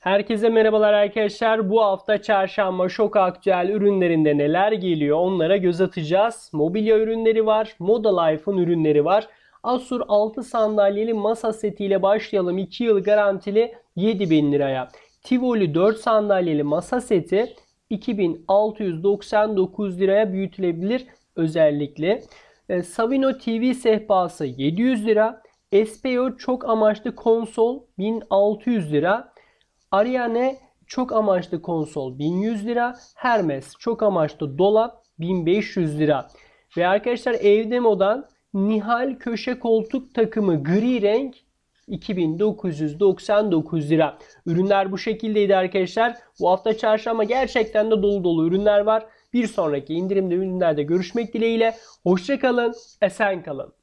Herkese merhabalar arkadaşlar. Bu hafta çarşamba şok aktüel ürünlerinde neler geliyor onlara göz atacağız. Mobilya ürünleri var, Moda Life'ın ürünleri var. Asur 6 sandalyeli masa setiyle başlayalım. 2 yıl garantili 7000 liraya. Tivoli 4 sandalyeli masa seti 2699 liraya büyütülebilir özellikle. Ee, Savino TV sehpası 700 lira. SPO çok amaçlı konsol 1600 lira. Ariane çok amaçlı konsol 1100 lira. Hermes çok amaçlı dolap 1500 lira. Ve arkadaşlar evde modan Nihal köşe koltuk takımı gri renk 2999 lira. Ürünler bu şekildeydi arkadaşlar. Bu hafta çarşamba gerçekten de dolu dolu ürünler var. Bir sonraki indirimde ürünlerde görüşmek dileğiyle. Hoşçakalın, esen kalın.